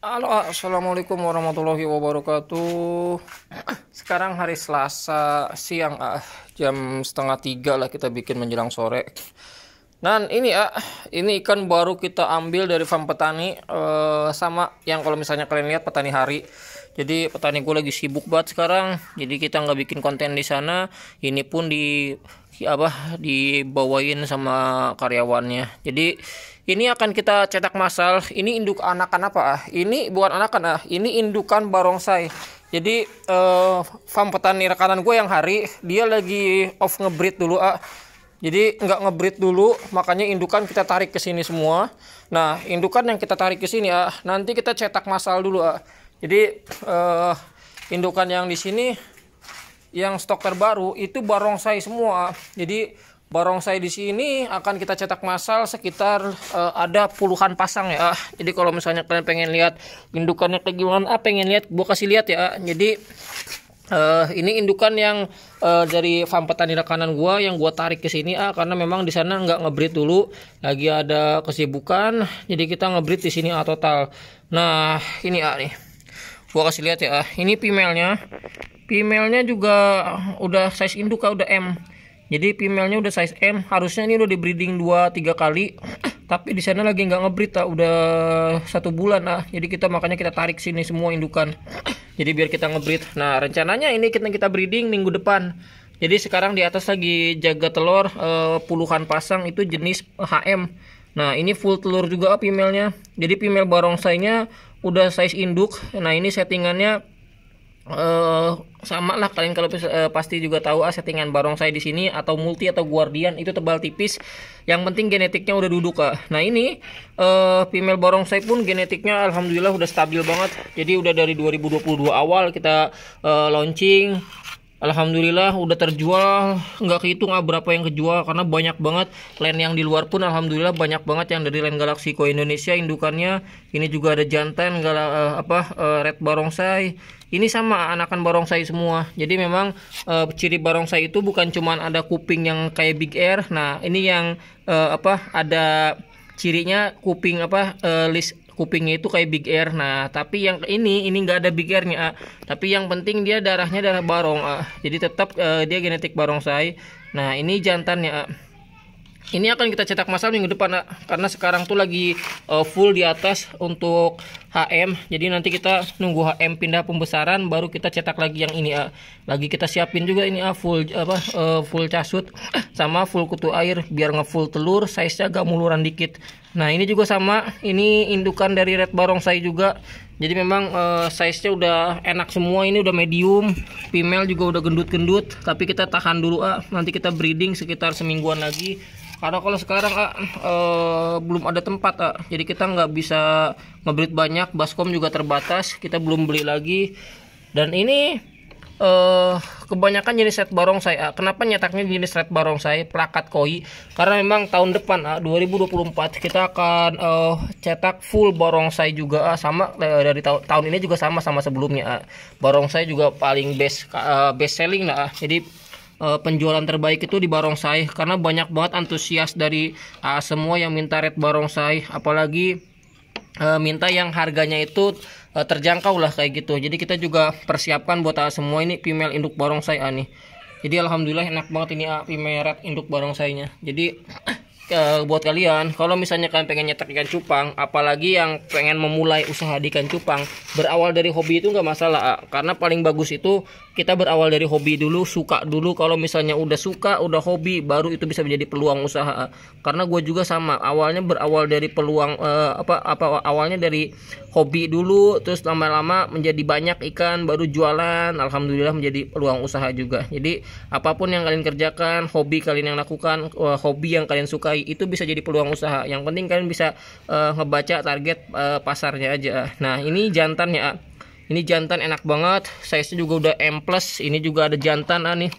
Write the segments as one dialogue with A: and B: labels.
A: Halo, assalamualaikum warahmatullahi wabarakatuh. Sekarang hari Selasa siang, ah, jam setengah tiga lah kita bikin menjelang sore. Nah, ini ah, ini ikan baru kita ambil dari farm petani eh, sama yang kalau misalnya kalian lihat petani hari jadi petani gue lagi sibuk banget sekarang jadi kita nggak bikin konten di sana ini pun di apa dibawain sama karyawannya jadi ini akan kita cetak massal ini induk anakan apa ah ini bukan anakan ah ini indukan barongsai jadi uh, farm petani rekanan gue yang hari dia lagi off ngebreed dulu ah jadi nggak ngebreed dulu, makanya indukan kita tarik ke sini semua. Nah, indukan yang kita tarik ke sini ah, nanti kita cetak masal dulu ah. Jadi uh, indukan yang di sini yang stok terbaru itu barongsai semua. Jadi barongsai di sini akan kita cetak massal sekitar uh, ada puluhan pasang ya. Jadi kalau misalnya kalian pengen lihat indukannya kayak gimana, ah, pengen lihat gua kasih lihat ya. Jadi Uh, ini indukan yang uh, dari farm petani rekanan gua yang gua tarik ke sini ah karena memang di sana nggak ngebreed dulu lagi ada kesibukan jadi kita ngebreed di sini ah total. Nah, ini ah nih gua kasih lihat ya ah, ini female-nya female-nya juga udah size induk udah M jadi female-nya udah size M harusnya ini udah di breeding 2-3 kali tapi di sana lagi nggak ngebreed ah. udah satu bulan ah jadi kita makanya kita tarik sini semua indukan jadi biar kita ngebreed nah rencananya ini kita kita breeding minggu depan jadi sekarang di atas lagi jaga telur eh, puluhan pasang itu jenis HM Nah ini full telur juga female-nya Jadi pimel barongsainya udah size induk. Nah ini settingannya uh, sama lah kalian kalau uh, pasti juga tahu ah settingan barongsai di sini atau multi atau guardian itu tebal tipis. Yang penting genetiknya udah duduk kak. Nah ini uh, eh, female barongsai pun genetiknya alhamdulillah udah stabil banget. Jadi udah dari 2022 awal kita uh, launching Alhamdulillah udah terjual nggak kehitung ah berapa yang kejual karena banyak banget land yang di luar pun alhamdulillah banyak banget yang dari land Galaxy Co Indonesia indukannya ini juga ada jantan gala, uh, apa uh, red barongsai ini sama anakan barongsai semua jadi memang uh, ciri barongsai itu bukan cuma ada kuping yang kayak Big Air nah ini yang uh, apa ada cirinya kuping apa uh, list kupingnya itu kayak big air nah tapi yang ini ini nggak ada big airnya ah. tapi yang penting dia darahnya darah barong ah. jadi tetap uh, eh, dia genetik barong barongsai nah ini jantannya ah. ini akan kita cetak masal minggu depan ah. karena sekarang tuh lagi uh, full di atas untuk HM jadi nanti kita nunggu HM pindah pembesaran baru kita cetak lagi yang ini ah. lagi kita siapin juga ini ah, full apa uh, full casut sama full kutu air biar ngefull telur size nya agak muluran dikit Nah ini juga sama, ini indukan dari red saya juga. Jadi memang e, size-nya udah enak semua, ini udah medium, female juga udah gendut-gendut. Tapi kita tahan dulu ah, nanti kita breeding sekitar semingguan lagi. Karena kalau sekarang ah, e, belum ada tempat ah, jadi kita nggak bisa ngebreed banyak. Baskom juga terbatas, kita belum beli lagi. Dan ini uh, kebanyakan jenis set barongsai. Uh, eh, Kenapa nyetaknya jenis set barongsai plakat koi? Karena memang tahun depan eh, uh, 2024 kita akan uh, cetak full barongsai juga uh, sama uh, dari ta tahun ini juga sama sama sebelumnya barong Barongsai juga paling best uh, best selling lah Uh. Jadi uh, penjualan terbaik itu di barongsai karena banyak banget antusias dari uh, semua yang minta red barongsai apalagi uh, minta yang harganya itu uh, terjangkau lah kayak gitu jadi kita juga persiapkan buat uh, semua ini female induk barongsai uh, ah, nih jadi alhamdulillah enak banget ini uh, female red induk barongsainya jadi uh, buat kalian kalau misalnya kalian pengen nyetak ikan cupang apalagi yang pengen memulai usaha di ikan cupang berawal dari hobi itu nggak masalah uh, karena paling bagus itu kita berawal dari hobi dulu suka dulu kalau misalnya udah suka udah hobi baru itu bisa menjadi peluang usaha karena gue juga sama awalnya berawal dari peluang uh, apa apa awalnya dari hobi dulu terus lama-lama menjadi banyak ikan baru jualan alhamdulillah menjadi peluang usaha juga jadi apapun yang kalian kerjakan hobi kalian yang lakukan uh, hobi yang kalian sukai itu bisa jadi peluang usaha yang penting kalian bisa uh, ngebaca target uh, pasarnya aja nah ini jantan ya. Ah ini jantan enak banget size juga udah M plus ini juga ada jantan ah nih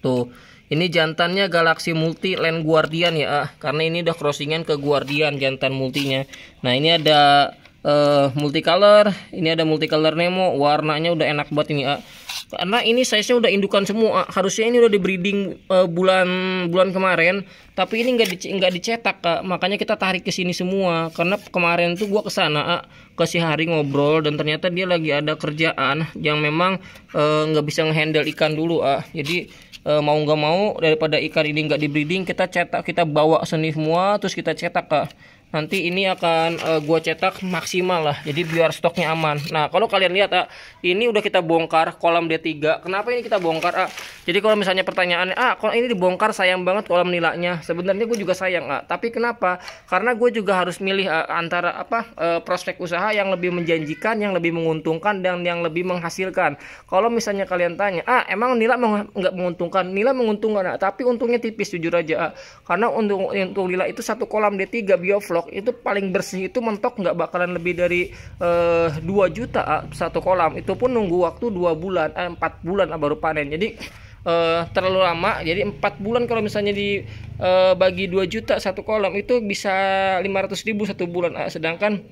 A: tuh ini jantannya Galaxy Multi Land Guardian ya ah. karena ini udah crossingan ke Guardian jantan multinya nah ini ada uh, multicolor ini ada multicolor Nemo warnanya udah enak banget ini ah karena ini size-nya udah indukan semua harusnya ini udah di breeding uh, bulan bulan kemarin tapi ini nggak di, nggak dicetak kak makanya kita tarik ke sini semua karena kemarin tuh gue kesana kak, ke si hari ngobrol dan ternyata dia lagi ada kerjaan yang memang eh, nggak uh, bisa ngehandle ikan dulu ah jadi uh, mau nggak mau daripada ikan ini nggak di breeding kita cetak kita bawa seni semua terus kita cetak kak nanti ini akan uh, gua cetak maksimal lah jadi biar stoknya aman nah kalau kalian lihat ah, ini udah kita bongkar kolam D3 kenapa ini kita bongkar ah? jadi kalau misalnya pertanyaannya ah kalau ini dibongkar sayang banget kolam nilainya sebenarnya gue juga sayang ah. tapi kenapa karena gue juga harus milih ah, antara apa uh, prospek usaha yang lebih menjanjikan yang lebih menguntungkan dan yang lebih menghasilkan kalau misalnya kalian tanya ah emang nila meng nggak menguntungkan Nila menguntungkan ah. tapi untungnya tipis jujur aja ah. karena untuk untuk nilai itu satu kolam D3 bioflow itu paling bersih itu mentok nggak bakalan lebih dari uh, eh, 2 juta ah, satu kolam itu pun nunggu waktu dua bulan eh, 4 bulan baru panen jadi uh, terlalu lama jadi empat bulan kalau misalnya di uh, bagi 2 juta satu kolam itu bisa ratus ribu satu bulan uh, sedangkan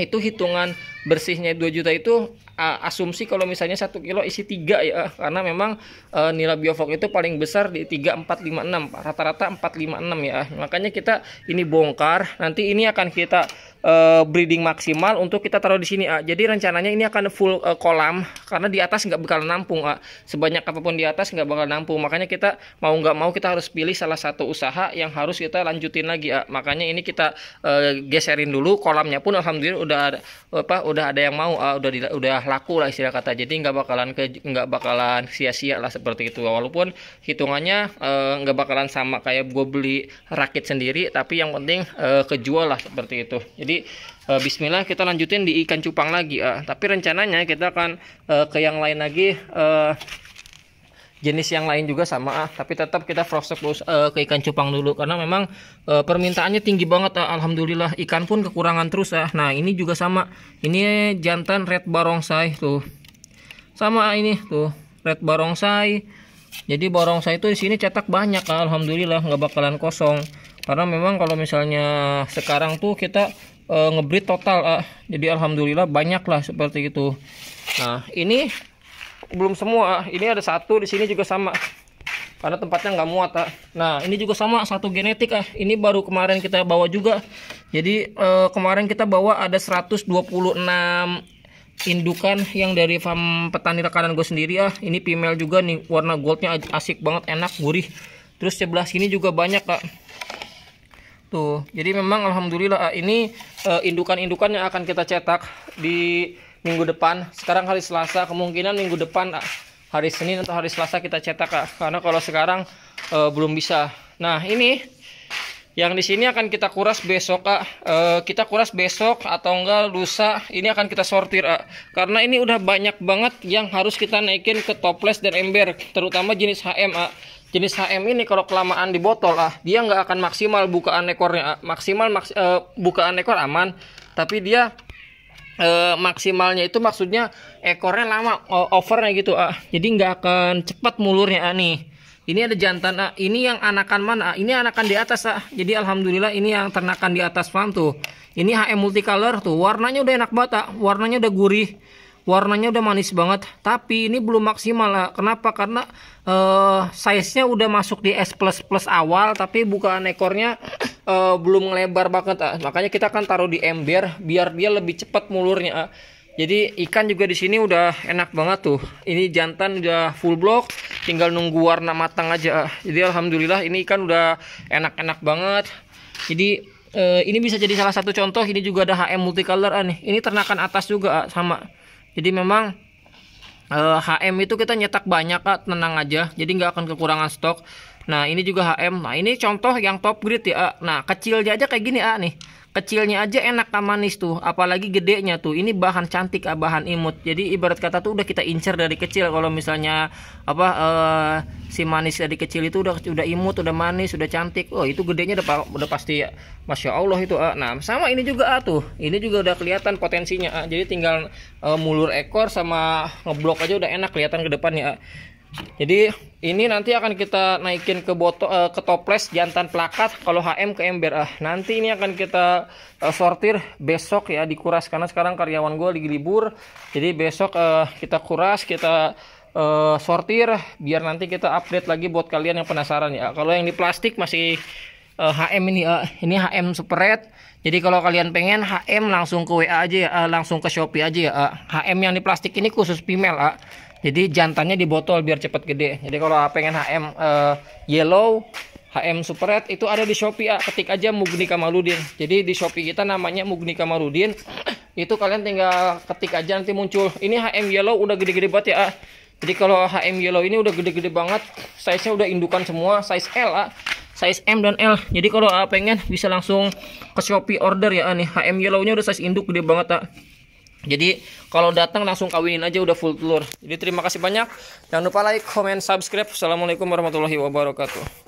A: itu hitungan bersihnya 2 juta itu asumsi kalau misalnya satu kilo isi tiga ya karena memang uh, nilai biofog itu paling besar di enam rata-rata enam ya makanya kita ini bongkar nanti ini akan kita Eh, breeding maksimal untuk kita taruh di sini A. Jadi rencananya ini akan full uh, kolam karena di atas nggak bakal nampung A. Sebanyak apapun di atas nggak bakal nampung. Makanya kita mau nggak mau kita harus pilih salah satu usaha yang harus kita lanjutin lagi A. Makanya ini kita uh, geserin dulu kolamnya pun alhamdulillah udah ada apa udah ada yang mau A. udah di, udah laku lah istilah kata. Jadi nggak bakalan ke nggak bakalan sia-sia lah seperti itu. Walaupun hitungannya uh, nggak bakalan sama kayak gue beli rakit sendiri tapi yang penting uh, kejual lah seperti itu. Jadi jadi uh, Bismillah kita lanjutin di ikan cupang lagi uh. tapi rencananya kita akan uh, ke yang lain lagi uh, jenis yang lain juga sama uh. tapi tetap kita frost terus uh, ke ikan cupang dulu karena memang uh, permintaannya tinggi banget uh. alhamdulillah ikan pun kekurangan terus uh. nah ini juga sama ini jantan red barongsai tuh sama ini tuh red barongsai jadi barongsai itu di sini cetak banyak alhamdulillah nggak bakalan kosong karena memang kalau misalnya sekarang tuh kita e, eh, ngebreed total ah. jadi alhamdulillah banyak lah seperti itu nah ini belum semua ah. ini ada satu di sini juga sama karena tempatnya nggak muat ah. nah ini juga sama satu genetik ah ini baru kemarin kita bawa juga jadi e, kemarin kita bawa ada 126 indukan yang dari farm petani rekanan gue sendiri ah ini female juga nih warna goldnya asik banget enak gurih terus sebelah sini juga banyak kak ah gitu. Jadi memang alhamdulillah eh, ini eh, indukan-indukan yang akan kita cetak di minggu depan. Sekarang hari Selasa, kemungkinan minggu depan eh, hari Senin atau hari Selasa kita cetak Karena kalau sekarang belum bisa. Nah, ini yang di sini akan kita kuras besok kak e, kita kuras besok atau enggak lusa ini akan kita sortir kak. karena ini udah banyak banget yang harus kita naikin ke toples dan ember terutama jenis HM kak. jenis HM ini kalau kelamaan di botol ah dia nggak akan maksimal bukaan ekornya kak. maksimal maks e, bukaan ekor aman tapi dia e, maksimalnya itu maksudnya ekornya lama overnya gitu ah jadi nggak akan cepat mulurnya kak, nih ini ada jantan ah. ini yang anakan mana? Ah. ini anakan di atas ah. Jadi alhamdulillah ini yang ternakan di atas farm tuh. Ini HM multicolor tuh. Warnanya udah enak banget, ah. warnanya udah gurih. Warnanya udah manis banget, tapi ini belum maksimal. ah. Kenapa? Karena uh, size-nya udah masuk di S++ plus plus awal, tapi bukaan ekornya uh, belum lebar banget. Ah. Makanya kita akan taruh di ember biar dia lebih cepat mulurnya. ah jadi ikan juga di sini udah enak banget tuh ini jantan udah full block tinggal nunggu warna matang aja jadi alhamdulillah ini ikan udah enak-enak banget jadi eh, ini bisa jadi salah satu contoh ini juga ada HM multicolor ah, nih ini ternakan atas juga ah, sama jadi memang eh, HM itu kita nyetak banyak ah, tenang aja jadi nggak akan kekurangan stok Nah ini juga HM. Nah ini contoh yang top grade ya. Ah. Nah kecil aja kayak gini ah nih kecilnya aja enak manis tuh apalagi gedenya tuh ini bahan cantik ah, bahan imut jadi ibarat kata tuh udah kita incer dari kecil kalau misalnya apa uh, si manis dari kecil itu udah udah imut udah manis udah cantik oh itu gedenya udah udah pasti masya allah itu uh. nah sama ini juga uh, tuh ini juga udah kelihatan potensinya uh. jadi tinggal uh, mulur ekor sama ngeblok aja udah enak kelihatan ke depannya uh. Jadi ini nanti akan kita naikin ke botol uh, ke toples jantan plakat kalau HM ke ember. Uh, nanti ini akan kita uh, sortir besok ya dikuras karena sekarang karyawan gue lagi libur. Jadi besok uh, kita kuras, kita uh, sortir biar nanti kita update lagi buat kalian yang penasaran ya. Kalau yang di plastik masih uh, HM ini uh, ini HM Red. Jadi kalau kalian pengen HM langsung ke WA aja ya, uh, langsung ke Shopee aja ya. Uh, HM yang di plastik ini khusus female, uh jadi jantannya di botol biar cepet gede jadi kalau pengen HM uh, yellow HM Super Red itu ada di Shopee ya. ketik aja Mugni Kamaludin jadi di Shopee kita namanya Mugni Kamaludin itu kalian tinggal ketik aja nanti muncul ini HM Yellow udah gede-gede banget ya jadi kalau HM Yellow ini udah gede-gede banget size-nya udah indukan semua size L ya. size M dan L jadi kalau pengen bisa langsung ke Shopee order ya nih HM Yellow-nya udah size induk gede banget ya jadi kalau datang langsung kawinin aja udah full telur. Jadi terima kasih banyak. Jangan lupa like, comment, subscribe. Assalamualaikum warahmatullahi wabarakatuh.